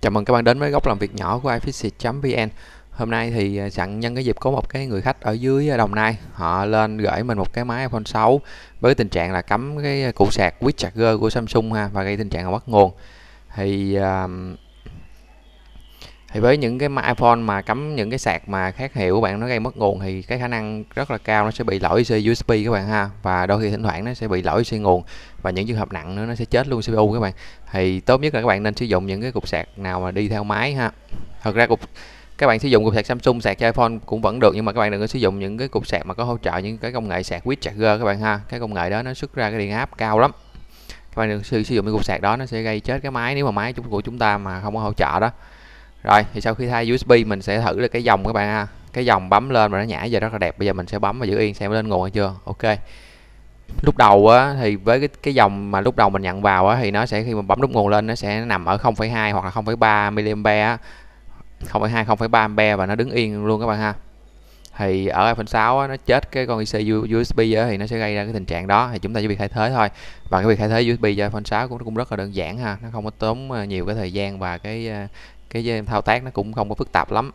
Chào mừng các bạn đến với góc làm việc nhỏ của iFixit.vn Hôm nay thì à, sẵn nhân cái dịp có một cái người khách ở dưới à, Đồng Nai Họ lên gửi mình một cái máy iPhone 6 Với tình trạng là cắm cái à, củ sạc Quick Charger của Samsung ha Và gây tình trạng là mất nguồn Thì uh, thì với những cái iPhone mà cắm những cái sạc mà khác hiệu của bạn nó gây mất nguồn thì cái khả năng rất là cao nó sẽ bị lỗi IC USB các bạn ha và đôi khi thỉnh thoảng nó sẽ bị lỗi IC nguồn và những trường hợp nặng nữa nó sẽ chết luôn CPU các bạn thì tốt nhất là các bạn nên sử dụng những cái cục sạc nào mà đi theo máy ha thật ra cục các bạn sử dụng cục sạc Samsung sạc cho iPhone cũng vẫn được nhưng mà các bạn đừng có sử dụng những cái cục sạc mà có hỗ trợ những cái công nghệ sạc quýt charger các bạn ha cái công nghệ đó nó xuất ra cái điện áp cao lắm các bạn đừng sử, dụng những cục sạc đó nó sẽ gây chết cái máy nếu mà máy của chúng ta mà không có hỗ trợ đó rồi thì sau khi thay usb mình sẽ thử được cái dòng các bạn ha cái dòng bấm lên mà nó nhảy giờ rất là đẹp bây giờ mình sẽ bấm và giữ yên xem lên nguồn hay chưa ok lúc đầu á, thì với cái, cái dòng mà lúc đầu mình nhận vào á, thì nó sẽ khi mà bấm nút nguồn lên nó sẽ nằm ở 0,2 hoặc là 0,3 mA 0,2 0,3 mA và nó đứng yên luôn các bạn ha thì ở iPhone 6 á, nó chết cái con IC USB á, thì nó sẽ gây ra cái tình trạng đó thì chúng ta chỉ việc thay thế thôi và cái việc thay thế USB cho iPhone 6 cũng cũng rất là đơn giản ha nó không có tốn ờ, nhiều cái thời gian và cái ờ, cái thao tác nó cũng không có phức tạp lắm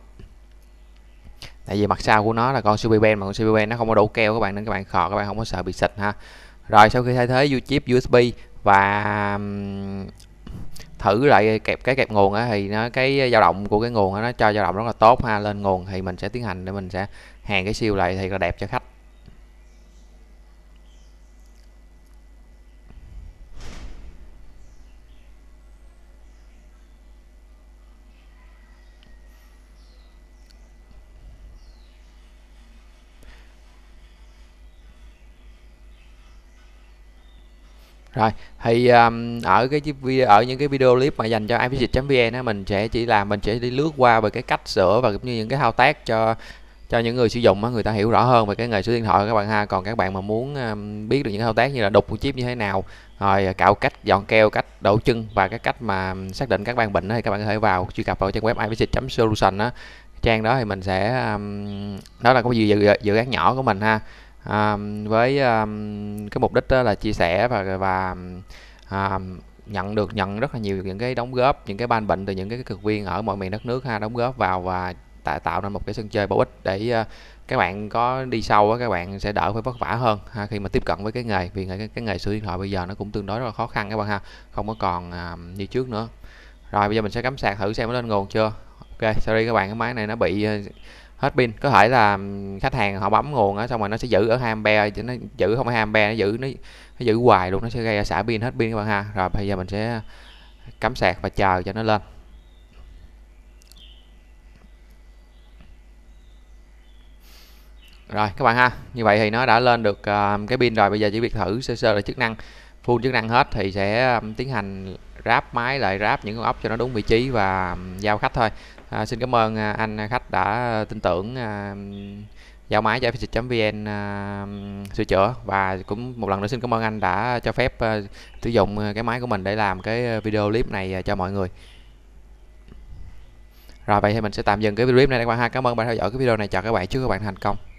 tại vì mặt sau của nó là con super band mà con super band nó không có đủ keo các bạn nên các bạn khò các bạn không có sợ bị xịt ha rồi sau khi thay thế chip usb và thử lại kẹp cái kẹp nguồn á thì nó cái dao động của cái nguồn đó, nó cho dao động rất là tốt ha lên nguồn thì mình sẽ tiến hành để mình sẽ hàng cái siêu lại thì là đẹp cho khách rồi thì um, ở cái video ở những cái video clip mà dành cho ipvisit.vn á mình sẽ chỉ làm mình sẽ đi lướt qua về cái cách sửa và cũng như những cái thao tác cho cho những người sử dụng á người ta hiểu rõ hơn về cái nghề sửa điện thoại các bạn ha còn các bạn mà muốn um, biết được những thao tác như là đục một chip như thế nào rồi cạo cách dọn keo cách đổ chân và cái cách mà xác định các ban bệnh thì các bạn có thể vào truy cập vào trang web ipvisit.solution đó, trang đó thì mình sẽ um, đó là có gì dự, dự án nhỏ của mình ha à, với à, cái mục đích đó là chia sẻ và và à, nhận được nhận rất là nhiều những cái đóng góp những cái ban bệnh từ những cái cực viên ở mọi miền đất nước ha đóng góp vào và tạo tạo nên một cái sân chơi bổ ích để uh, các bạn có đi sâu các bạn sẽ đỡ phải vất vả hơn ha, khi mà tiếp cận với cái nghề vì cái, cái nghề sửa điện thoại bây giờ nó cũng tương đối rất là khó khăn các bạn ha không có còn uh, như trước nữa rồi bây giờ mình sẽ cắm sạc thử xem nó lên nguồn chưa ok sorry các bạn cái máy này nó bị uh, hết pin có thể là khách hàng họ bấm nguồn á xong rồi nó sẽ giữ ở hai ampe nó giữ không phải 2 ampe nó giữ nó, nó giữ hoài luôn nó sẽ gây xả pin hết pin các bạn ha rồi bây giờ mình sẽ cắm sạc và chờ cho nó lên rồi các bạn ha như vậy thì nó đã lên được uh, cái pin rồi bây giờ chỉ việc thử sơ sơ là chức năng full chức năng hết thì sẽ um, tiến hành ráp máy lại ráp những con ốc cho nó đúng vị trí và um, giao khách thôi à, xin cảm ơn à, anh khách đã tin tưởng à, um, giao máy cho fxit.vn à, sửa chữa và cũng một lần nữa xin cảm ơn anh đã cho phép à, sử dụng à, cái máy của mình để làm cái à, video clip này cho mọi người rồi vậy thì mình sẽ tạm dừng cái video clip này các bạn ha cảm ơn bạn theo dõi cái video này chào các bạn chúc các bạn thành công